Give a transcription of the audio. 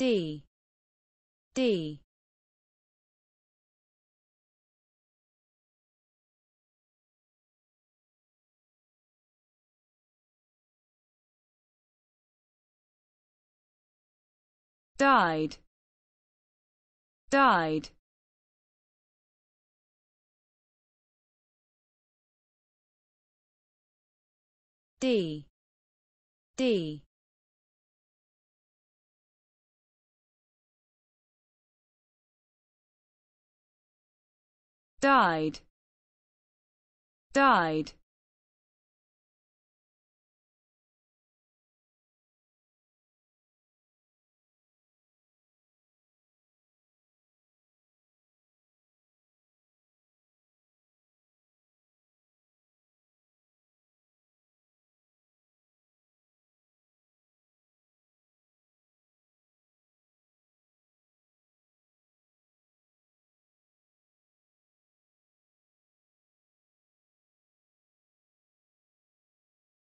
D D died died D D died died